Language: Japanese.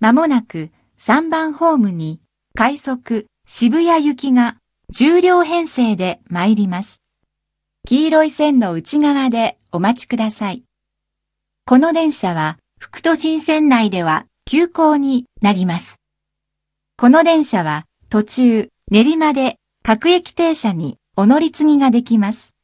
まもなく3番ホームに快速渋谷行きが重量編成で参ります。黄色い線の内側でお待ちください。この電車は福都新線内では急行になります。この電車は途中練馬で各駅停車にお乗り継ぎができます。